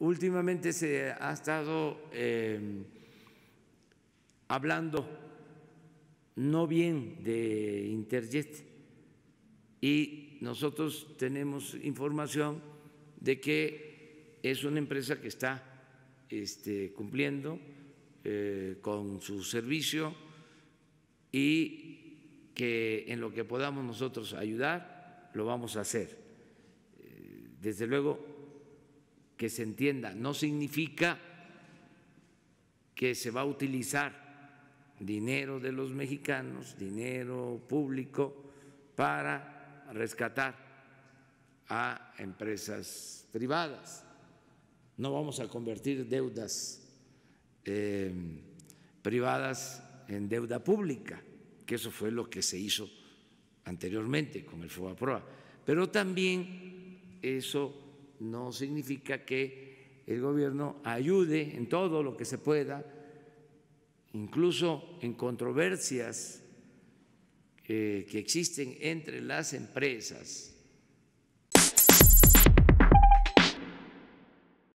últimamente se ha estado em, hablando no bien de Interjet y nosotros tenemos información de que es una empresa que está este, cumpliendo eh, con su servicio y que en lo que podamos nosotros ayudar lo vamos a hacer. Eh, desde luego que se entienda, no significa que se va a utilizar dinero de los mexicanos, dinero público, para rescatar a empresas privadas. No vamos a convertir deudas em, privadas en deuda pública, que eso fue lo que se hizo anteriormente con el Prueba, Pero también eso no significa que el gobierno ayude en todo lo que se pueda, incluso en controversias eh, que existen entre las empresas